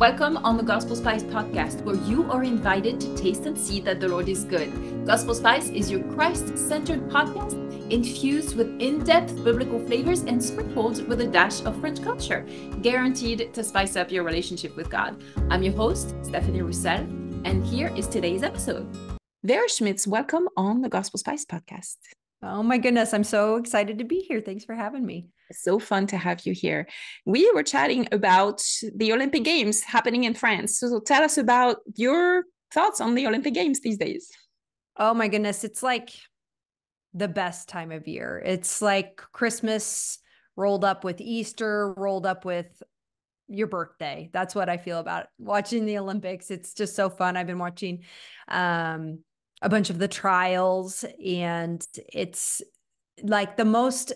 Welcome on the Gospel Spice podcast, where you are invited to taste and see that the Lord is good. Gospel Spice is your Christ centered podcast infused with in depth biblical flavors and sprinkled with a dash of French culture, guaranteed to spice up your relationship with God. I'm your host, Stephanie Roussel, and here is today's episode. Vera Schmitz, welcome on the Gospel Spice podcast. Oh my goodness, I'm so excited to be here. Thanks for having me so fun to have you here. We were chatting about the Olympic Games happening in France. So, tell us about your thoughts on the Olympic Games these days. Oh my goodness, it's like the best time of year. It's like Christmas rolled up with Easter, rolled up with your birthday. That's what I feel about watching the Olympics. It's just so fun. I've been watching um, a bunch of the trials, and it's like the most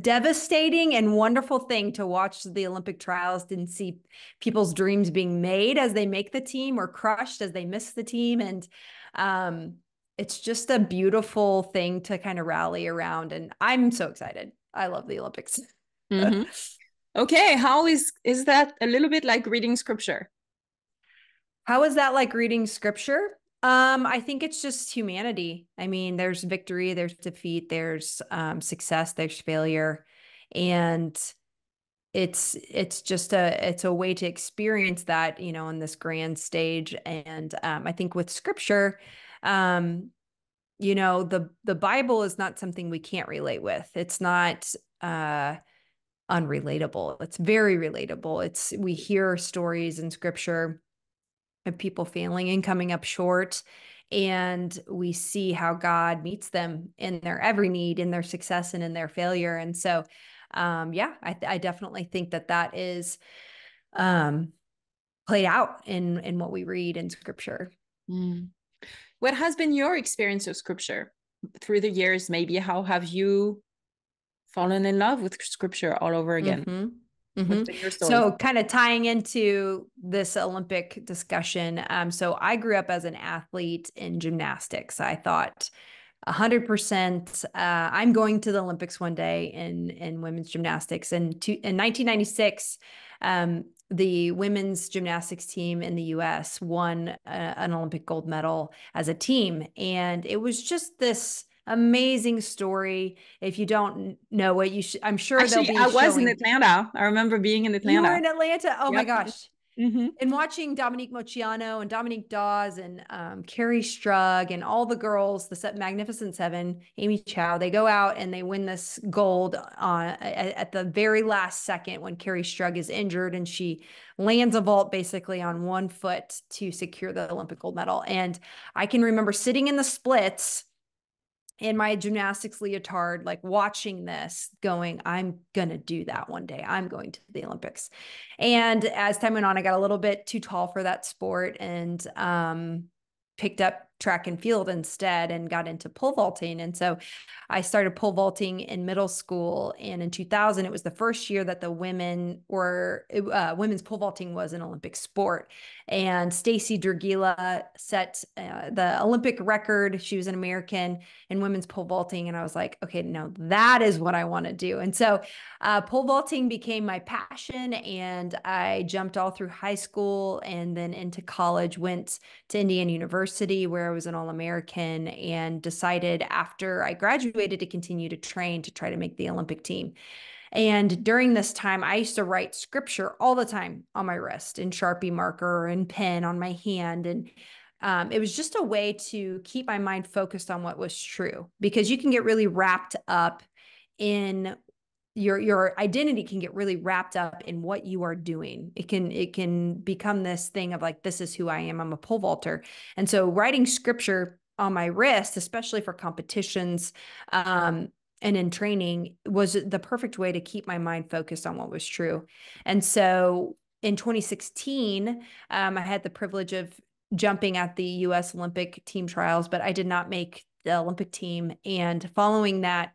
devastating and wonderful thing to watch the Olympic trials and see people's dreams being made as they make the team or crushed as they miss the team. And um, it's just a beautiful thing to kind of rally around. And I'm so excited. I love the Olympics. Mm-hmm. okay. How is, is that a little bit like reading scripture? How is that like reading scripture? Um, I think it's just humanity. I mean, there's victory, there's defeat, there's um, success, there's failure, and it's it's just a it's a way to experience that you know on this grand stage. And um, I think with scripture, um, you know the the Bible is not something we can't relate with. It's not uh, unrelatable. It's very relatable. It's we hear stories in scripture of people failing and coming up short. And we see how God meets them in their every need, in their success, and in their failure. And so, um, yeah, I, I definitely think that that is um, played out in in what we read in Scripture. Mm. What has been your experience of Scripture through the years? Maybe how have you fallen in love with Scripture all over again? Mm-hmm. Mm-hmm. So, kind of tying into this Olympic discussion. Um, so, I grew up as an athlete in gymnastics. I thought 100%. Uh, I'm going to the Olympics one day in in women's gymnastics. And to, in 1996, um, the women's gymnastics team in the U.S. won a, uh, an Olympic gold medal as a team, and it was just this amazing story. If you don't know it, you should. I'm sure Actually, there'll be. I was in Atlanta. I remember being in Atlanta. You were in Atlanta. Oh yep. my gosh. Mm-hmm. And watching Dominique Mociano and Dominique Dawes and um, Carrie Strug and all the girls, the Magnificent Seven, Amy Chow, they go out and they win this gold uh, at, at, the very last second when Carrie Strug is injured and she lands a vault basically on one foot to secure the Olympic gold medal. And I can remember sitting in the splits in my gymnastics leotard, like watching this, going, I'm going to do that one day. I'm going to the Olympics. And as time went on, I got a little bit too tall for that sport and um, picked up track and field instead and got into pole vaulting. And so I started pole vaulting in middle school. And in 2000, it was the first year that the women were, uh, women's pole vaulting was an Olympic sport. And Stacy Dragila set uh, the Olympic record. She was an American in women's pole vaulting. And I was like, okay, no, that is what I want to do. And so uh, pole vaulting became my passion. And I jumped all through high school and then into college, went to Indiana University where was an All American and decided after I graduated to continue to train to try to make the Olympic team. And during this time, I used to write scripture all the time on my wrist in Sharpie marker and pen on my hand. And um, it was just a way to keep my mind focused on what was true because you can get really wrapped up in your your identity can get really wrapped up in what you are doing it can it can become this thing of like this is who i am i'm a pole vaulter and so writing scripture on my wrist especially for competitions um, and in training was the perfect way to keep my mind focused on what was true and so in 2016 um, i had the privilege of jumping at the us olympic team trials but i did not make the olympic team and following that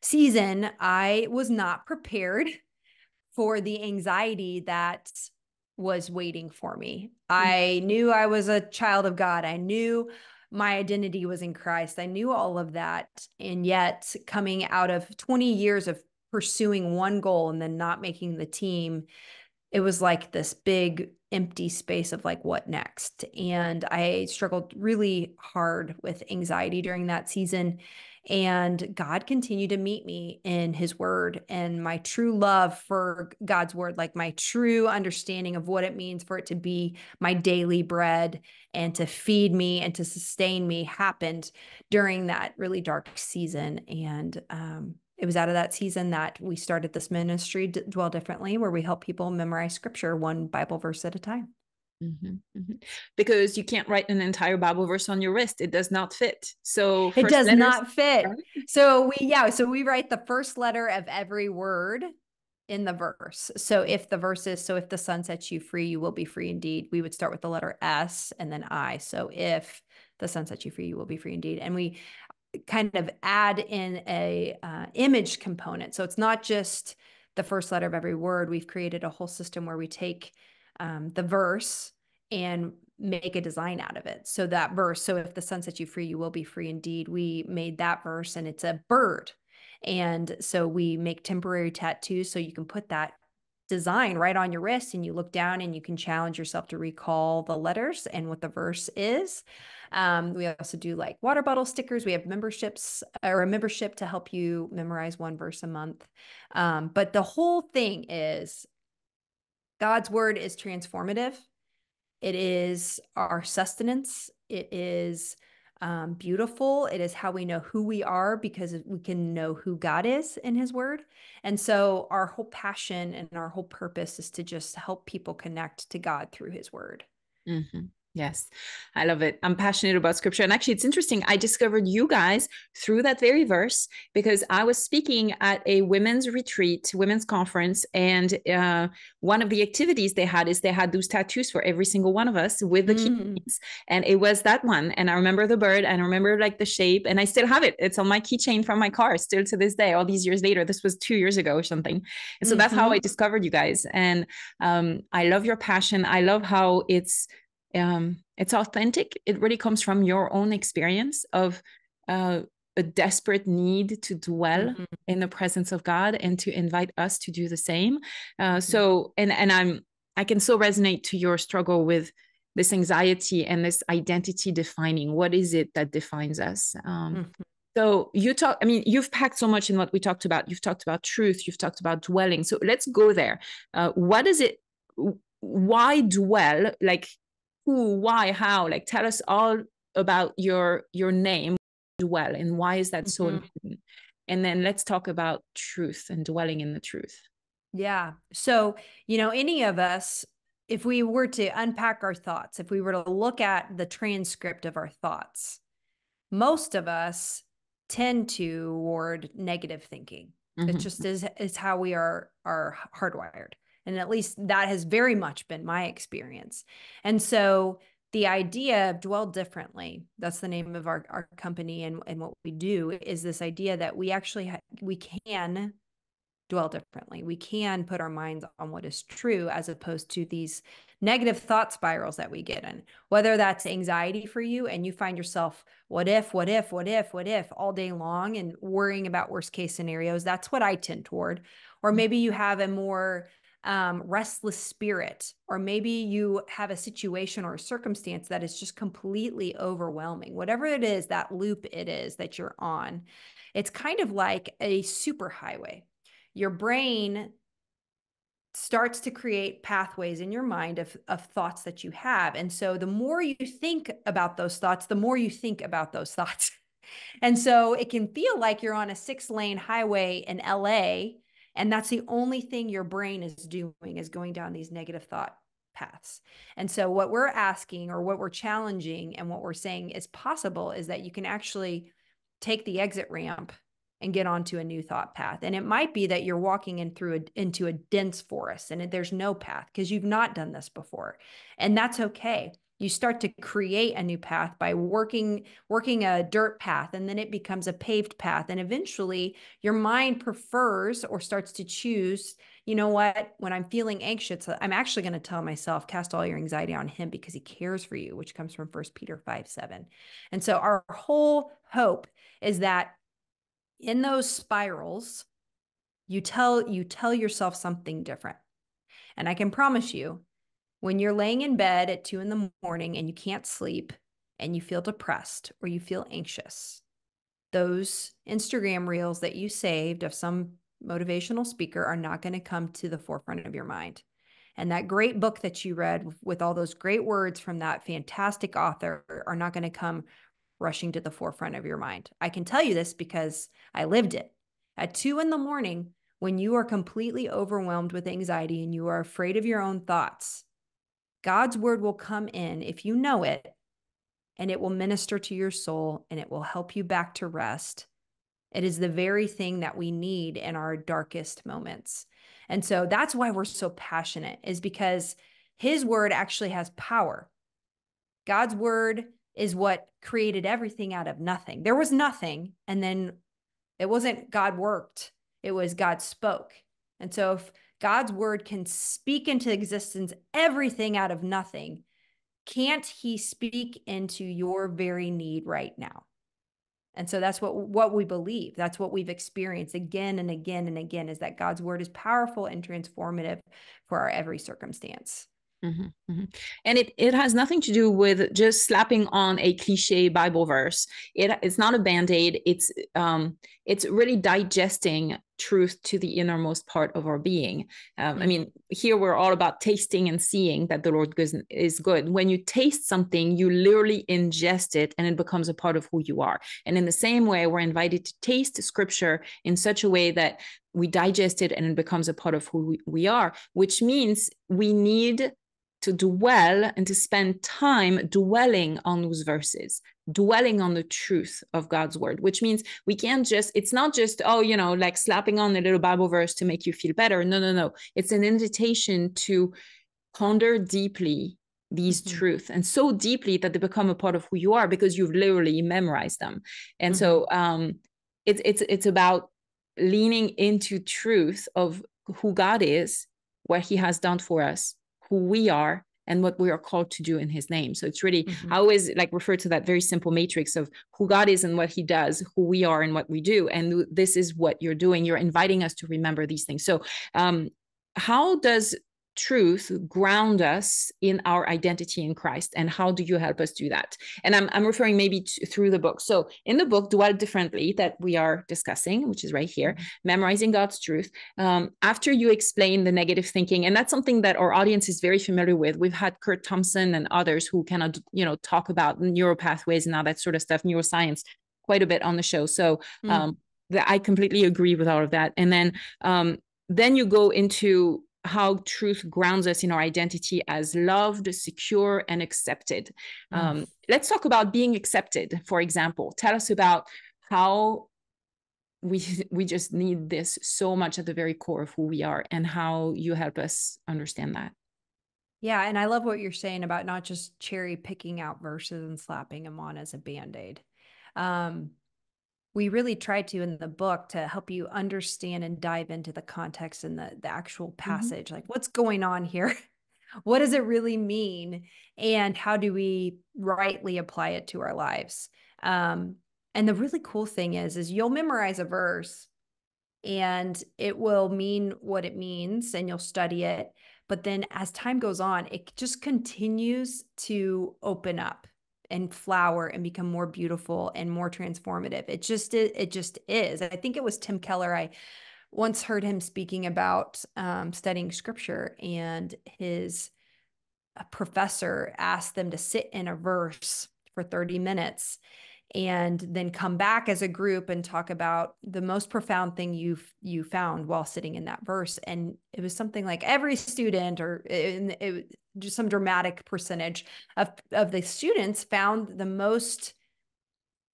season, I was not prepared for the anxiety that was waiting for me. Mm. I knew I was a child of God. I knew my identity was in Christ. I knew all of that. And yet, coming out of 20 years of pursuing one goal and then not making the team, it was like this big empty space of like, what next? And I struggled really hard with anxiety during that season. And God continued to meet me in his word and my true love for God's word, like my true understanding of what it means for it to be my daily bread and to feed me and to sustain me happened during that really dark season. And, um, it was out of that season that we started this ministry, Dwell Differently, where we help people memorize scripture one Bible verse at a time. Mm-hmm, mm-hmm. Because you can't write an entire Bible verse on your wrist; it does not fit. So it does letters- not fit. So we yeah, so we write the first letter of every word in the verse. So if the verse is so if the sun sets you free, you will be free indeed. We would start with the letter S and then I. So if the sun sets you free, you will be free indeed. And we kind of add in a uh, image component. So it's not just the first letter of every word. We've created a whole system where we take um, the verse and make a design out of it. So that verse, so if the sun sets you free, you will be free indeed. We made that verse and it's a bird. And so we make temporary tattoos so you can put that design right on your wrist and you look down and you can challenge yourself to recall the letters and what the verse is. Um, we also do like water bottle stickers. We have memberships or a membership to help you memorize one verse a month. Um, but the whole thing is God's word is transformative. It is our sustenance. It is um, beautiful. It is how we know who we are because we can know who God is in His Word. And so our whole passion and our whole purpose is to just help people connect to God through His Word. Mm-hmm. Yes, I love it. I'm passionate about scripture. And actually, it's interesting. I discovered you guys through that very verse because I was speaking at a women's retreat, women's conference. And uh, one of the activities they had is they had those tattoos for every single one of us with the mm. keys. And it was that one. And I remember the bird and I remember like the shape. And I still have it. It's on my keychain from my car still to this day, all these years later. This was two years ago or something. And so mm-hmm. that's how I mm-hmm. discovered you guys. And um, I love your passion. I love how it's um, it's authentic. It really comes from your own experience of uh, a desperate need to dwell mm-hmm. in the presence of God and to invite us to do the same. Uh, mm-hmm. So, and and I'm I can so resonate to your struggle with this anxiety and this identity defining. What is it that defines us? Um, mm-hmm. So you talk, I mean, you've packed so much in what we talked about. You've talked about truth. You've talked about dwelling. So let's go there. Uh, what is it? Why dwell? Like who, why, how. Like tell us all about your your name dwell and why is that so mm-hmm. important. And then let's talk about truth and dwelling in the truth. Yeah. So, you know, any of us, if we were to unpack our thoughts, if we were to look at the transcript of our thoughts, most of us tend to toward negative thinking. Mm-hmm. It just is is how we are are hardwired. And at least that has very much been my experience. And so the idea of dwell differently that's the name of our, our company and, and what we do is this idea that we actually ha- we can dwell differently we can put our minds on what is true as opposed to these negative thought spirals that we get in whether that's anxiety for you and you find yourself what if what if what if what if all day long and worrying about worst case scenarios that's what i tend toward or mm. maybe you have a more um, restless spirit, or maybe you have a situation or a circumstance that is just completely overwhelming, whatever it is, that loop it is that you're on, it's kind of like a superhighway. Your brain starts to create pathways in your mind of, of thoughts that you have. And so the more you think about those thoughts, the more you think about those thoughts. and so it can feel like you're on a six lane highway in LA and that's the only thing your brain is doing is going down these negative thought paths. And so what we're asking or what we're challenging and what we're saying is possible is that you can actually take the exit ramp and get onto a new thought path. And it might be that you're walking in through a, into a dense forest and there's no path because you've not done this before. And that's okay you start to create a new path by working working a dirt path and then it becomes a paved path and eventually your mind prefers or starts to choose you know what when i'm feeling anxious uh, i'm actually going to tell myself cast all your anxiety on him because he cares for you which comes from first peter 5 7 and so our whole hope is that in those spirals you tell you tell yourself something different and i can promise you when you're laying in bed at two in the morning and you can't sleep and you feel depressed or you feel anxious, those Instagram reels that you saved of some motivational speaker are not going to come to the forefront of your mind. And that great book that you read with all those great words from that fantastic author are not going to come rushing to the forefront of your mind. I can tell you this because I lived it. At two in the morning, when you are completely overwhelmed with anxiety and you are afraid of your own thoughts, God's word will come in if you know it, and it will minister to your soul and it will help you back to rest. It is the very thing that we need in our darkest moments. And so that's why we're so passionate, is because his word actually has power. God's word is what created everything out of nothing. There was nothing, and then it wasn't God worked, it was God spoke. And so if God's word can speak into existence everything out of nothing. Can't he speak into your very need right now? And so that's what what we believe. That's what we've experienced again and again and again is that God's word is powerful and transformative for our every circumstance. Mm-hmm, mm-hmm. And it, it has nothing to do with just slapping on a cliche Bible verse. It, it's not a band aid. It's um, it's really digesting truth to the innermost part of our being. Um, mm-hmm. I mean, here we're all about tasting and seeing that the Lord is good. When you taste something, you literally ingest it, and it becomes a part of who you are. And in the same way, we're invited to taste Scripture in such a way that we digest it, and it becomes a part of who we are. Which means we need to dwell and to spend time dwelling on those verses, dwelling on the truth of God's word, which means we can't just, it's not just, oh, you know, like slapping on a little Bible verse to make you feel better. No, no, no. It's an invitation to ponder deeply these mm-hmm. truths and so deeply that they become a part of who you are because you've literally memorized them. And mm-hmm. so um it's it's it's about leaning into truth of who God is, what he has done for us, who we are and what we are called to do in his name. So it's really, mm-hmm. I always like refer to that very simple matrix of who God is and what he does, who we are and what we do. And this is what you're doing. You're inviting us to remember these things. So, um, how does truth ground us in our identity in Christ? And how do you help us do that? And I'm, I'm referring maybe to, through the book. So, in the book, Dwell Differently, that we are discussing, which is right here, mm-hmm. memorizing God's truth, um, after you explain the negative thinking, and that's something that our audience is very familiar with. We've had Kurt Thompson and others who cannot, you know, talk about neural pathways and all that sort of stuff, neuroscience, quite a bit on the show. So, mm. um, I completely agree with all of that. And then um, then you go into how truth grounds us in our identity as loved, secure, and accepted. Mm. Um, let's talk about being accepted, for example. Tell us about how we we just need this so much at the very core of who we are, and how you help us understand that. Yeah, and I love what you're saying about not just cherry picking out verses and slapping them on as a band aid. Um, we really try to in the book to help you understand and dive into the context and the, the actual mm-hmm. passage mm-hmm. like what's going on here what does it really mean and how do we rightly apply it to our lives um, and the really cool thing is is you'll memorize a verse and it will mean what it means and you'll study it but then as time goes on it just continues to open up and flower and become more beautiful and more transformative. It just it, it just is. I think it was Tim Keller. I once heard him speaking about um, studying scripture and his professor asked them to sit in a verse for 30 minutes and then come back as a group and talk about the most profound thing you you found while sitting in that verse and it was something like every student or it, it, some dramatic percentage of, of the students found the most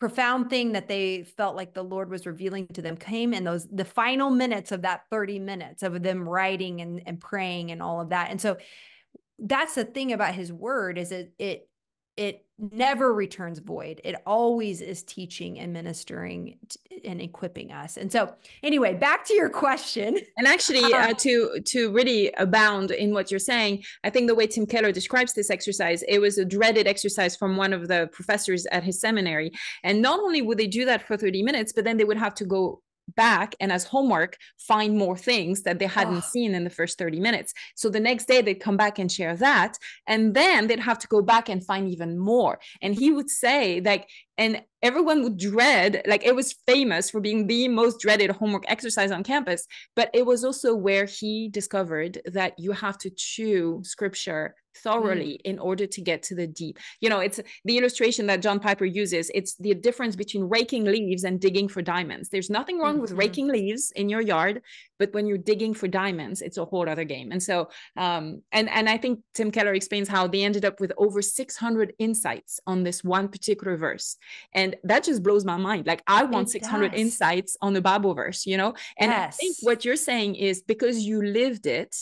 profound thing that they felt like the lord was revealing to them came in those the final minutes of that 30 minutes of them writing and, and praying and all of that and so that's the thing about his word is it it it never returns void. It always is teaching and ministering and equipping us. And so, anyway, back to your question. And actually, um, uh, to to really abound in what you're saying, I think the way Tim Keller describes this exercise, it was a dreaded exercise from one of the professors at his seminary. And not only would they do that for 30 minutes, but then they would have to go back and as homework find more things that they hadn't oh. seen in the first 30 minutes so the next day they'd come back and share that and then they'd have to go back and find even more and he would say like and everyone would dread like it was famous for being the most dreaded homework exercise on campus but it was also where he discovered that you have to chew scripture thoroughly mm. in order to get to the deep you know it's the illustration that john piper uses it's the difference between raking leaves and digging for diamonds there's nothing wrong mm-hmm. with raking leaves in your yard but when you're digging for diamonds it's a whole other game and so um, and and i think tim keller explains how they ended up with over 600 insights on this one particular verse and that just blows my mind like i want it 600 does. insights on the bible verse you know and yes. i think what you're saying is because you lived it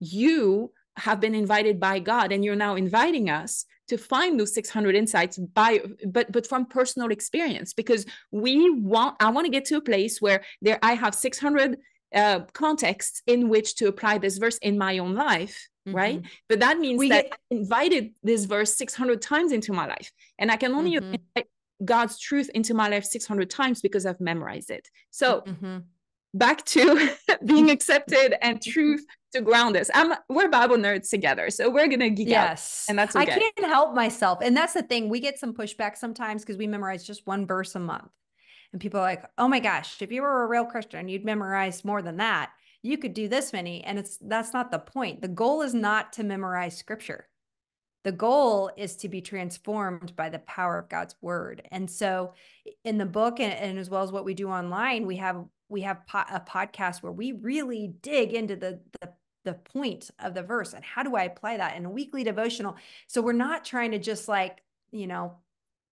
you have been invited by God and you're now inviting us to find those 600 insights by but but from personal experience because we want I want to get to a place where there I have 600 uh, contexts in which to apply this verse in my own life mm-hmm. right but that means we that get- I invited this verse 600 times into my life and I can only mm-hmm. invite God's truth into my life 600 times because I've memorized it so mm-hmm. back to being accepted and truth to ground this. I'm we're Bible nerds together, so we're gonna geek yes. out. And that's okay. I can't help myself. And that's the thing. We get some pushback sometimes because we memorize just one verse a month. And people are like, oh my gosh, if you were a real Christian, you'd memorize more than that. You could do this many. And it's that's not the point. The goal is not to memorize scripture. The goal is to be transformed by the power of God's word. And so in the book and, and as well as what we do online, we have we have po- a podcast where we really dig into the the the point of the verse and how do I apply that in a weekly devotional? So we're not trying to just like, you know,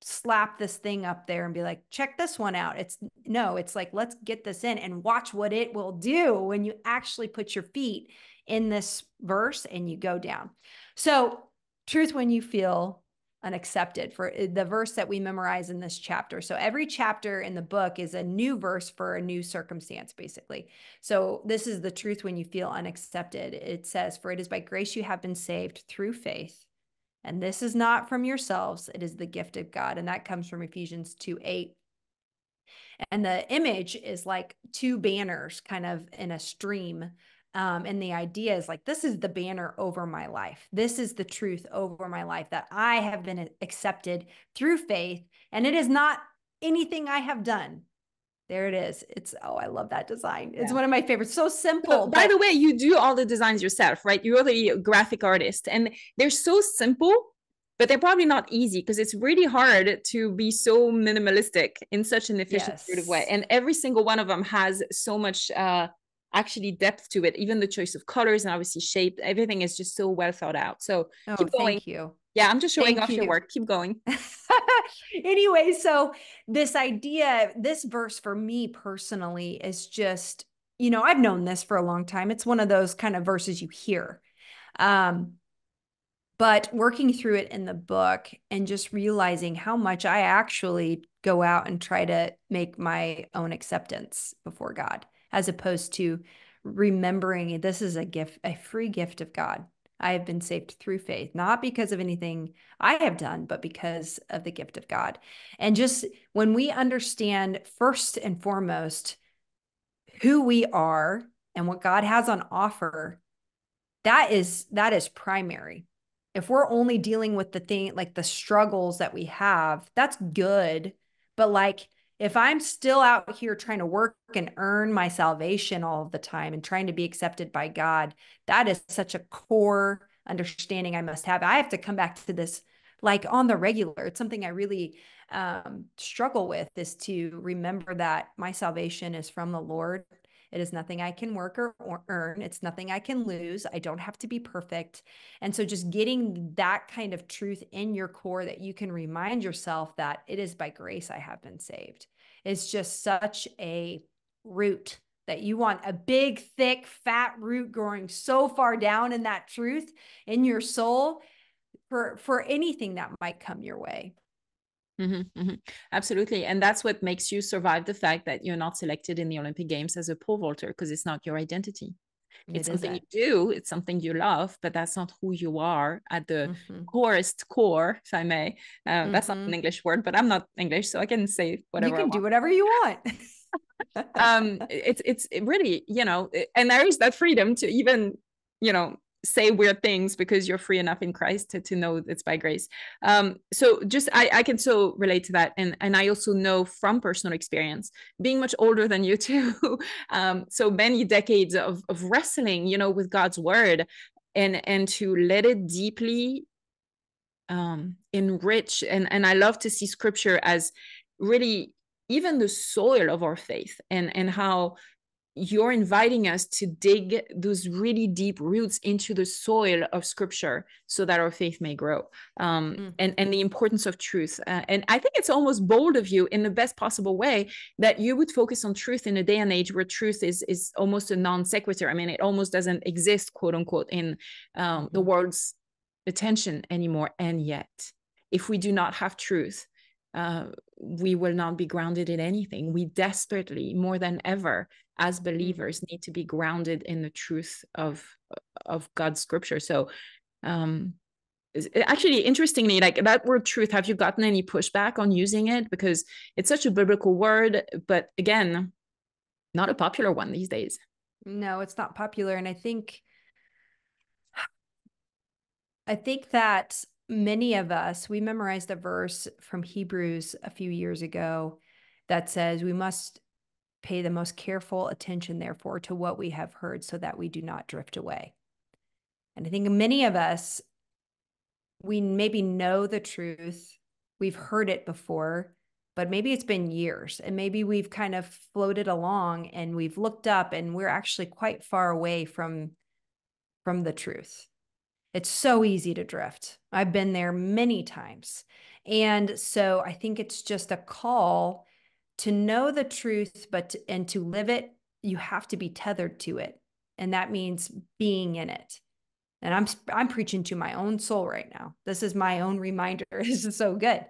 slap this thing up there and be like, check this one out. It's no, it's like, let's get this in and watch what it will do when you actually put your feet in this verse and you go down. So, truth when you feel unaccepted for eh, the verse that we memorize in this chapter. So every chapter in the book is a new verse for a new circumstance, basically. So this is the truth when you feel unaccepted. It says, For it is by grace you have been saved through faith. And this is not from yourselves, it is the gift of God. And that comes from Ephesians 2 8. And the image is like two banners kind of in a stream um, and the idea is like, this is the banner over my life. This is the truth over my life that I have been accepted through faith. And it is not anything I have done. There it is. It's oh, I love that design. It's yeah. one of my favorites. So simple. So, by the way, you do all the designs yourself, right? You're the graphic artist, and they're so simple, but they're probably not easy because it's really hard to be so minimalistic in such an efficient yes. sort of way. And every single one of them has so much uh, actually depth to it even the choice of colors and obviously shape everything is just so well thought out so oh, keep going thank you yeah i'm just showing thank off you. your work keep going anyway so this idea this verse for me personally is just you know i've known this for a long time it's one of those kind of verses you hear um but working through it in the book and just realizing how much i actually go out and try to make my own acceptance before god as opposed to remembering this is a gift, a free gift of God. I have been saved through faith, not because of anything I have done, but because of the gift of God. And just when we understand first and foremost who we are and what God has on offer, that is that is primary. If we're only dealing with the thing like the struggles that we have, that's good, but like if I'm still out here trying to work and earn my salvation all of the time and trying to be accepted by God, that is such a core understanding I must have. I have to come back to this like on the regular. It's something I really um, struggle with is to remember that my salvation is from the Lord it is nothing I can work or, or earn. It's nothing I can lose. I don't have to be perfect. And so just getting that kind of truth in your core that you can remind yourself that it is by grace I have been saved. It's just such a root that you want a big, thick, fat root growing so far down in that truth in your soul for for anything that might come your way. Mm-hmm, mm-hmm. Absolutely. And that's what makes you survive the fact that you're not selected in the Olympic Games as a pole vaulter because it's not your identity. It it's something that. you do, it's something you love, but that's not who you are at the mm-hmm. corest core, if I may. Uh, that's not an mm-hmm. English word, but I'm not English, so I can say whatever. You can do whatever you want. um, it's it's really you know, and there is that freedom to even you know say weird things because you're free enough in Christ to, to know it's by grace. Um, so just I, I can so relate to that. And and I also know from personal experience, being much older than you too, um, so many decades of of wrestling, you know, with God's word and and to let it deeply um enrich and and I love to see scripture as really even the soil of our faith and and how you're inviting us to dig those really deep roots into the soil of scripture so that our faith may grow um, mm. and and the importance of truth uh, and i think it's almost bold of you in the best possible way that you would focus on truth in a day and age where truth is is almost a non sequitur i mean it almost doesn't exist quote unquote in um, the mm-hmm. world's attention anymore and yet if we do not have truth uh, we will not be grounded in anything. We desperately, more than ever, as mm. believers need to be grounded in the truth of of God's scripture. So um eh, actually interestingly like that word truth have you gotten any pushback on using it because it's such a biblical word but again not a popular one these days no it's not popular and i think i think that many of us we memorized a verse from hebrews a few years ago that says we must Pay the most careful attention, therefore, to what we have heard so that we do not drift away. And I think many of us, we maybe know the truth, we've heard it before, but maybe it's been years and maybe we've kind of floated along and we've looked up and we're actually quite far away from from the truth it's so easy to drift i've been there many times and so i think it's just a call to know the truth but to, and to live it you have to be tethered to it and that means being in it and i'm i'm preaching to my own soul right now this is my own reminder this is so good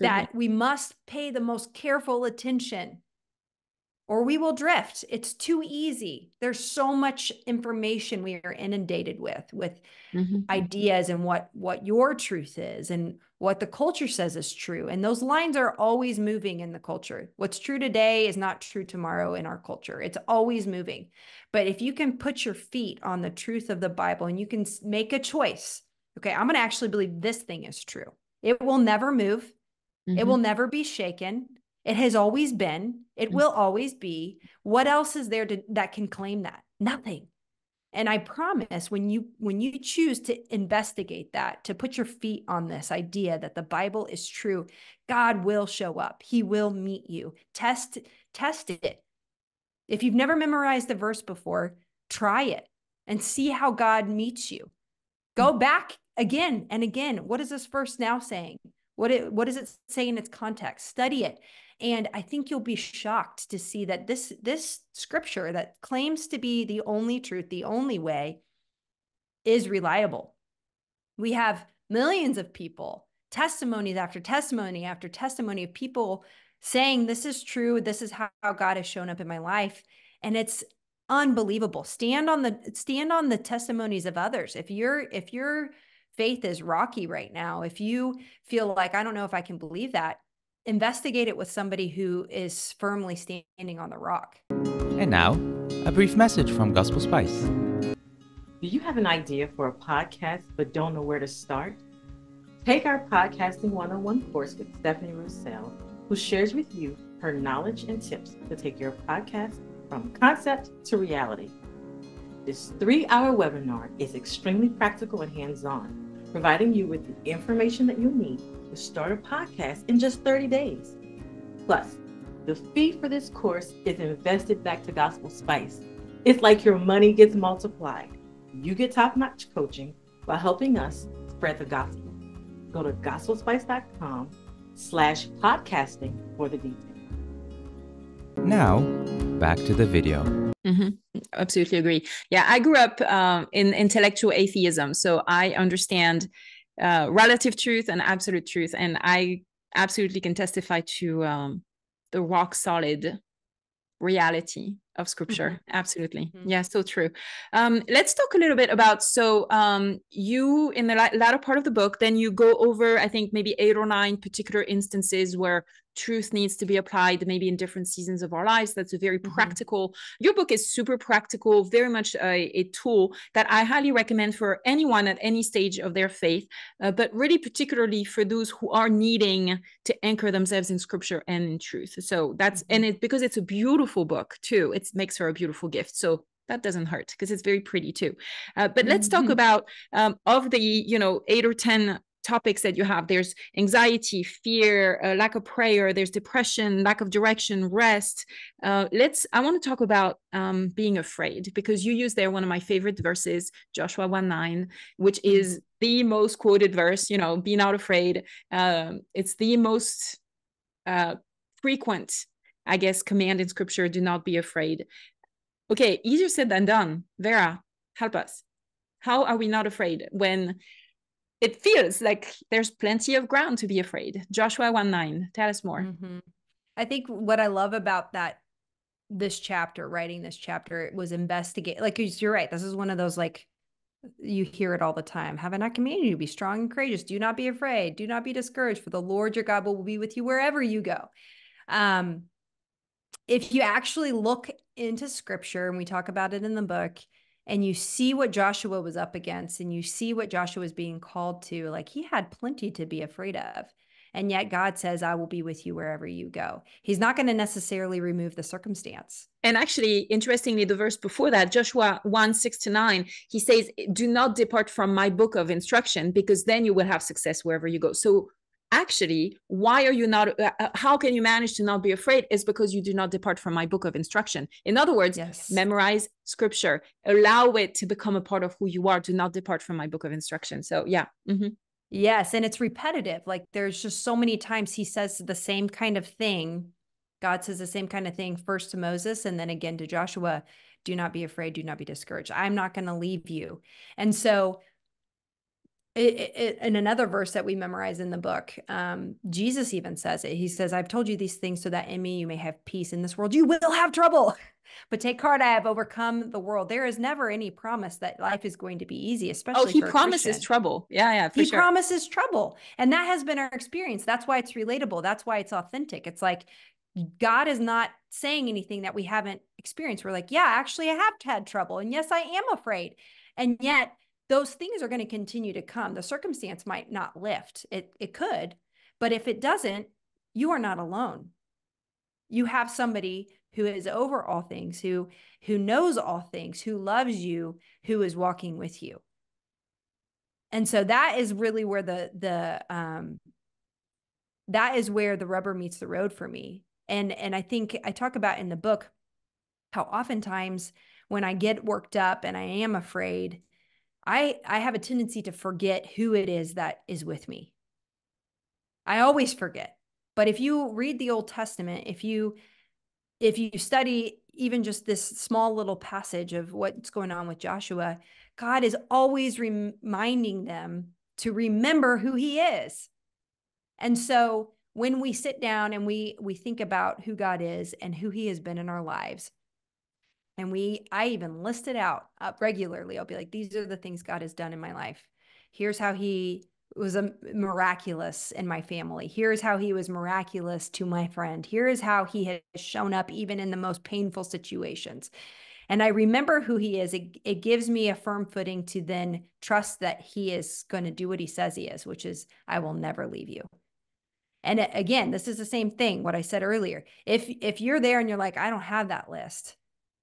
that we must pay the most careful attention or we will drift. It's too easy. There's so much information we are inundated with, with mm-hmm. ideas and what what your truth is and what the culture says is true. And those lines are always moving in the culture. What's true today is not true tomorrow in our culture. It's always moving. But if you can put your feet on the truth of the Bible and you can make a choice, okay, I'm going to actually believe this thing is true. It will never move. Mm-hmm. It will mm-hmm. never be shaken it has always been. It mm. will always be. What else is there to, that can claim that? Nothing. And I promise when you when you choose to investigate that, to put your feet on this idea that the Bible is true, God will show up. He will meet you. Test test it. If you've never memorized the verse before, try it and see how God meets you. Go mm. back again and again. What is this verse now saying? What it, what does it say in its context? Study it. And I think you'll be shocked to see that this this scripture that claims to be the only truth, the only way is reliable. We have millions of people, testimonies after testimony after testimony of people saying this is true, this is how God has shown up in my life, and it's unbelievable. Stand on the stand on the testimonies of others. If you're if you're faith is rocky right now, if you feel like, I don't know if I can believe that, investigate it with somebody who is firmly standing on the rock. And now, a brief message from Gospel Spice. Do you have an idea for a podcast but don't know where to start? Take our Podcasting 101 course with Stephanie Roussel, who shares with you her knowledge and tips to take your podcast from concept to reality. This three hour webinar is extremely practical and hands on, providing you with the information that you need to start a podcast in just 30 days. Plus, the fee for this course is invested back to Gospel Spice. It's like your money gets multiplied. You get top notch coaching while helping us spread the gospel. Go to gospelspice.com slash podcasting for the details. Now, back to the video. Mm-hmm. Absolutely agree. Yeah, I grew up um, in intellectual atheism, so I understand uh, relative truth and absolute truth. And I absolutely can testify to um, the rock solid reality of scripture mm-hmm. absolutely mm-hmm. yeah so true um, let's talk a little bit about so um, you in the latter part of the book then you go over i think maybe eight or nine particular instances where truth needs to be applied maybe in different seasons of our lives that's a very mm-hmm. practical your book is super practical very much a, a, tool that i highly recommend for anyone at any stage of their faith uh, but really particularly for those who are needing to anchor themselves in scripture and in truth so that's and mm-hmm. it because it's a beautiful book too it makes her a beautiful gift so that doesn't hurt because it's very pretty too uh, but let's talk mm-hmm. about um, of the you know eight or ten topics that you have there's anxiety fear uh, lack of prayer there's depression lack of direction rest uh, let's i want to talk about um, being afraid because you use there one of my favorite verses joshua 1 9 which mm-hmm. is the most quoted verse you know be not afraid um, it's the most uh, frequent i guess command in scripture do not be afraid okay easier said than done vera help us how are we not afraid when it feels like there's plenty of ground to be afraid. Joshua 1 9, tell us more. Mm-hmm. I think what I love about that, this chapter, writing this chapter, it was investigate. Like, you're right. This is one of those, like, you hear it all the time. Have I not commanded you? Be strong and courageous. Do not be afraid. Do not be discouraged, for the Lord your God will be with you wherever you go. Um, if you actually look into scripture, and we talk about it in the book, and you see what Joshua was up against and you see what Joshua was being called to, like he had plenty to be afraid of. And yet God says, I will be with you wherever you go. He's not going to necessarily remove the circumstance. And actually, interestingly, the verse before that, Joshua 1 6 to 9, he says, Do not depart from my book of instruction, because then you will have success wherever you go. So actually why are you not uh, uh, how can you manage to not be afraid is because you do not depart from my book of instruction in other words yes. memorize scripture allow it to become a part of who you are do not depart from my book of instruction so yeah mm-hmm. yes and it's repetitive like there's just so many times he says the same kind of thing god says the same kind of thing first to moses and then again to joshua do not be afraid do not be discouraged i'm not going to leave you and so it, it, in another verse that we memorize in the book, um, Jesus even says it. He says, I've told you these things so that in me you may have peace. In this world, you will have trouble, but take heart, I have overcome the world. There is never any promise that life is going to be easy, oh, especially. Oh, he promises trouble. Yeah, yeah. he sure. promises trouble. And that has been our experience. That's why it's relatable. That's why it's authentic. It's like God is not saying anything that we haven't experienced. We're like, yeah, actually, I have had trouble. And yes, I am afraid. And yet, those things are going to continue to come. The circumstance might not lift. It it could, but if it doesn't, you are not alone. You have somebody who is over all things, who who knows all things, who loves you, who is walking with you. And so that is really where the the um that is where the rubber meets the road for me. And and I think I talk about in the book how oftentimes when I get worked up and I am afraid, I I have a tendency to forget who it is that is with me. I always forget. But if you read the Old Testament, if you if you study even just this small little passage of what's going on with Joshua, God is always reminding them to remember who he is. And so when we sit down and we we think about who God is and who he has been in our lives, and we, I even list it out up uh, regularly. I'll be like, these are the things God has done in my life. Here's how he was a um, miraculous in my family. Here's how he was miraculous to my friend. Here is how he has shown up even in the most painful situations. And I remember who he is. It, it gives me a firm footing to then trust that he is going to do what he says he is, which is, I will never leave you. And uh, again, this is the same thing what I said earlier. If if you're there and you're like, I don't have that list,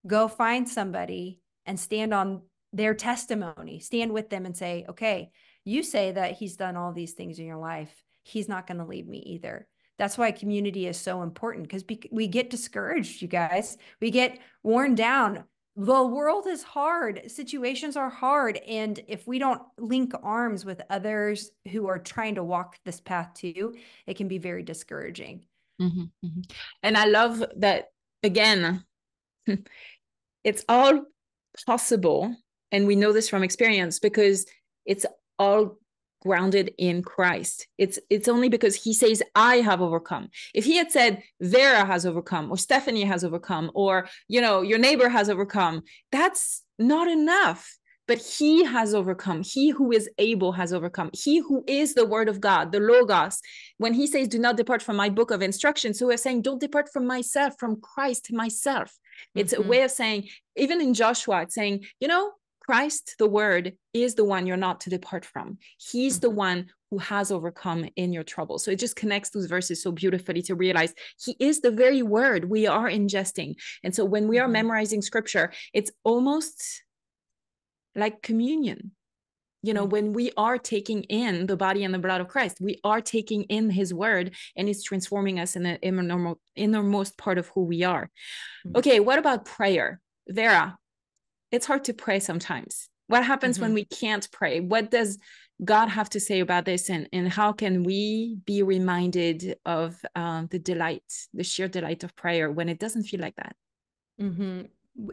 go find somebody and stand on their testimony, stand with them and say, okay, you say that he's done all these things in your life. He's not going to leave me either. That's why community is so important because we get discouraged, you guys. We get worn down. The world is hard, situations are hard. And if we don't link arms with others who are trying to walk this path too, it can be very discouraging. Mm-hmm, mm-hmm. And I love that, again, it's all possible and we know this from experience because it's all grounded in Christ. It's it's only because he says I have overcome. If he had said Vera has overcome or Stephanie has overcome or you know your neighbor has overcome, that's not enough. But he has overcome. He who is able has overcome. He who is the word of God, the logos. When he says do not depart from my book of instruction, so we're saying don't depart from myself, from Christ myself. It's mm-hmm. a way of saying, even in Joshua, it's saying, you know, Christ, the word, is the one you're not to depart from. He's mm-hmm. the one who has overcome in your trouble. So it just connects those verses so beautifully to realize he is the very word we are ingesting. And so when we are mm-hmm. memorizing scripture, it's almost like communion you know mm. when we are taking in the body and the blood of christ we are taking in his word and it's transforming us in the innermost, part of who we are mm. okay what about prayer vera it's hard to pray sometimes what happens mm-hmm. when we can't pray what does god have to say about this and, and how can we be reminded of um, the delight the sheer delight of prayer when it doesn't feel like that mm-hmm.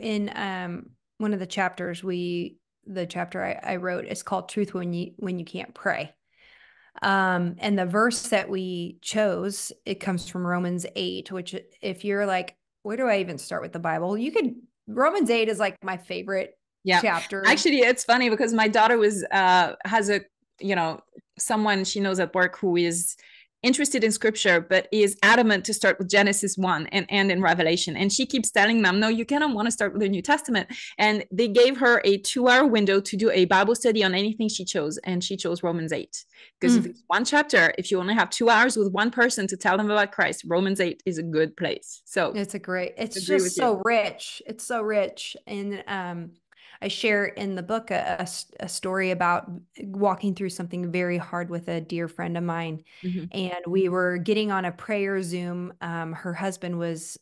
in um, one of the chapters we the chapter I, I wrote is called Truth When You When You Can't Pray. Um, and the verse that we chose, it comes from Romans 8, which if you're like, where do I even start with the Bible? You could Romans 8 is like my favorite yeah. chapter. Actually, it's funny because my daughter was uh has a you know, someone she knows at work who is interested in scripture but is adamant to start with genesis 1 and end in revelation and she keeps telling them no you cannot want to start with the new testament and they gave her a two hour window to do a bible study on anything she chose and she chose romans 8 because mm. if it's one chapter if you only have two hours with one person to tell them about christ romans 8 is a good place so it's a great it's just so rich it's so rich and um I share in the book a, a, a story about walking through something very hard with a dear friend of mine. Mm-hmm. And we were getting on a prayer Zoom. Um, her husband was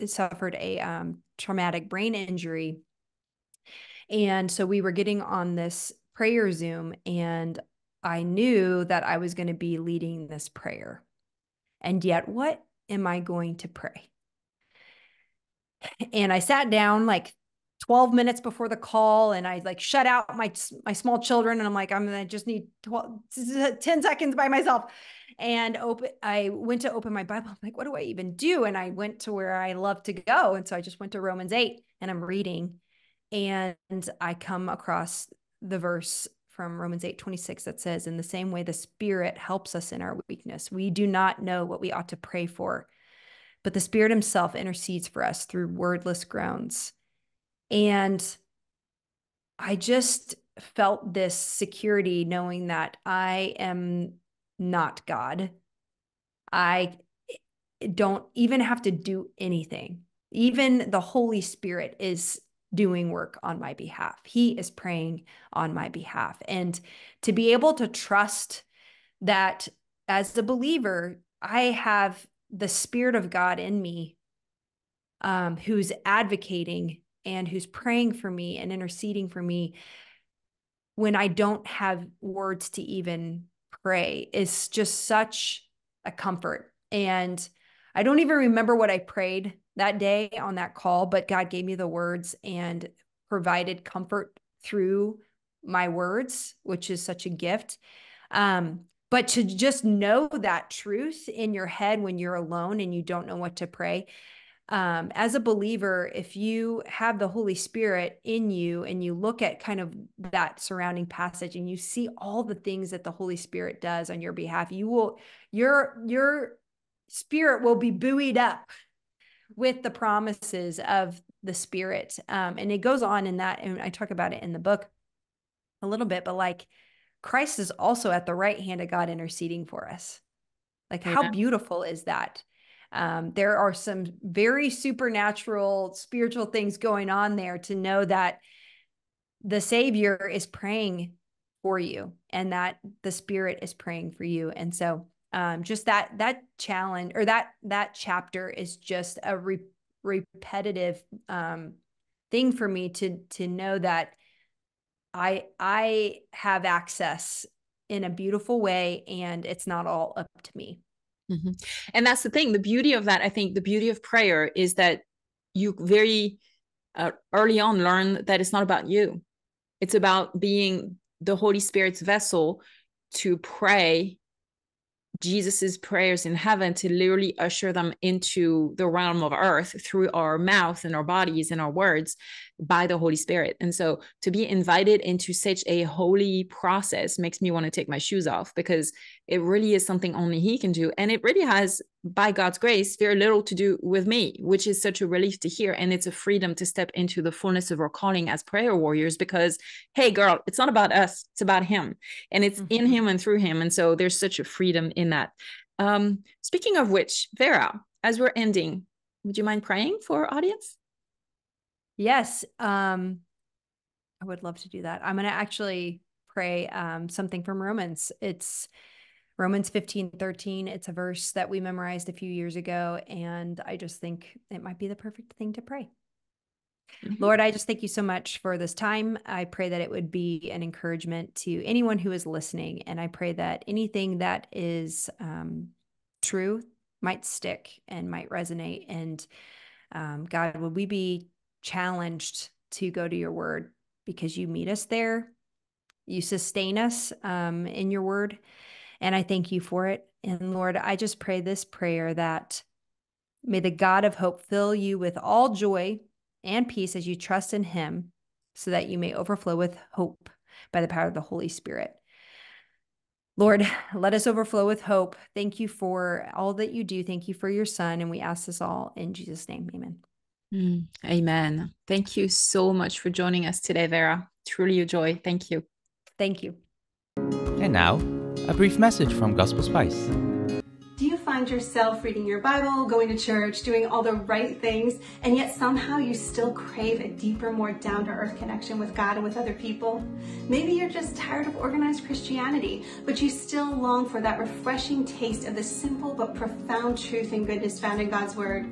uh, suffered a um, traumatic brain injury. And so we were getting on this prayer Zoom, and I knew that I was going to be leading this prayer. And yet, what am I going to pray? And I sat down like 12 minutes before the call and I like shut out my my small children and I'm like I'm going to just need 12 10 seconds by myself and open I went to open my Bible I'm like what do I even do and I went to where I love to go and so I just went to Romans 8 and I'm reading and I come across the verse from Romans 8 26 that says in the same way the spirit helps us in our weakness we do not know what we ought to pray for but the spirit himself intercedes for us through wordless groans and I just felt this security knowing that I am not God. I don't even have to do anything. Even the Holy Spirit is doing work on my behalf. He is praying on my behalf. And to be able to trust that as a believer, I have the Spirit of God in me um, who's advocating and who's praying for me and interceding for me when I don't have words to even pray is just such a comfort. And I don't even remember what I prayed that day on that call, but God gave me the words and provided comfort through my words, which is such a gift. Um, but to just know that truth in your head when you're alone and you don't know what to pray um, as a believer, if you have the Holy Spirit in you and you look at kind of that surrounding passage and you see all the things that the Holy Spirit does on your behalf, you will your your spirit will be buoyed up with the promises of the Spirit. Um, and it goes on in that, and I talk about it in the book a little bit, but like Christ is also at the right hand of God interceding for us. Like, yeah. how beautiful is that? Um, there are some very supernatural, spiritual things going on there to know that the Savior is praying for you and that the Spirit is praying for you. And so, um, just that that challenge or that that chapter is just a re- repetitive um, thing for me to to know that I I have access in a beautiful way and it's not all up to me. Mm-hmm. And that's the thing. The beauty of that, I think, the beauty of prayer is that you very uh, early on learn that it's not about you, it's about being the Holy Spirit's vessel to pray Jesus's prayers in heaven to literally usher them into the realm of earth through our mouth and our bodies and our words by the Holy Spirit. And so to be invited into such a holy process makes me want to take my shoes off because it really is something only He can do. And it really has, by God's grace, very little to do with me, which is such a relief to hear. And it's a freedom to step into the fullness of our calling as prayer warriors because, hey, girl, it's not about us, it's about Him. And it's mm-hmm. in Him and through Him. And so there's such a freedom in that. Um, speaking of which, Vera, as we're ending, would you mind praying for our audience? Yes. Um, I would love to do that. I'm going to actually pray um, something from Romans. It's Romans 15, 13. It's a verse that we memorized a few years ago. And I just think it might be the perfect thing to pray. Mm-hmm. Lord, I just thank you so much for this time. I pray that it would be an encouragement to anyone who is listening. And I pray that anything that is um, true might stick and might resonate. And um, God, would we be challenged to go to your word because you meet us there. You sustain us um, in your word. And I thank you for it. And Lord, I just pray this prayer that may the God of hope fill you with all joy and peace as you trust in him, so that you may overflow with hope by the power of the Holy Spirit. Lord, let us overflow with hope. Thank you for all that you do. Thank you for your son. And we ask this all in Jesus' name. Amen. Mm, amen. Thank you so much for joining us today, Vera. Truly a joy. Thank you. Thank you. And now, a brief message from Gospel Spice. Do you find yourself reading your Bible, going to church, doing all the right things, and yet somehow you still crave a deeper, more down to earth connection with God and with other people? Maybe you're just tired of organized Christianity, but you still long for that refreshing taste of the simple but profound truth and goodness found in God's Word.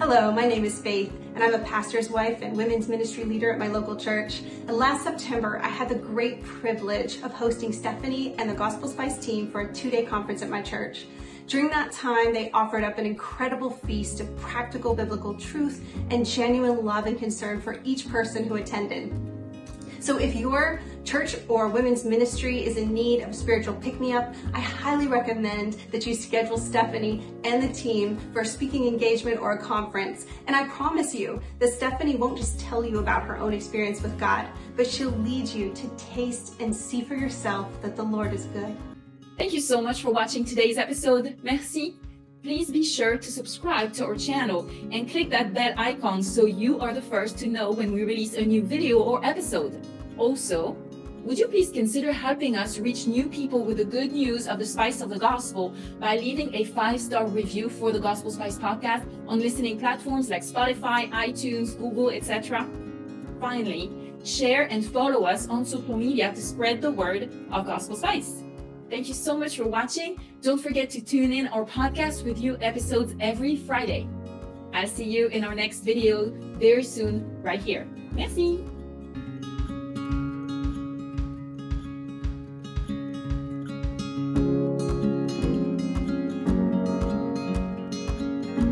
Hello, my name is Faith, and I'm a pastor's wife and women's ministry leader at my local church. And last September, I had the great privilege of hosting Stephanie and the Gospel Spice team for a two day conference at my church. During that time, they offered up an incredible feast of practical biblical truth and genuine love and concern for each person who attended. So if you're church or women's ministry is in need of spiritual pick me up, I highly recommend that you schedule Stephanie and the team for a speaking engagement or a conference. And I promise you that Stephanie won't just tell you about her own experience with God, but she'll lead you to taste and see for yourself that the Lord is good. Thank you so much for watching today's episode. Merci. Please be sure to subscribe to our channel and click that bell icon so you are the first to know when we release a new video or episode. Also, would you please consider helping us reach new people with the good news of the spice of the gospel by leaving a five star review for the Gospel Spice podcast on listening platforms like Spotify, iTunes, Google, etc.? Finally, share and follow us on social media to spread the word of Gospel Spice. Thank you so much for watching. Don't forget to tune in our podcast with new episodes every Friday. I'll see you in our next video very soon, right here. Merci!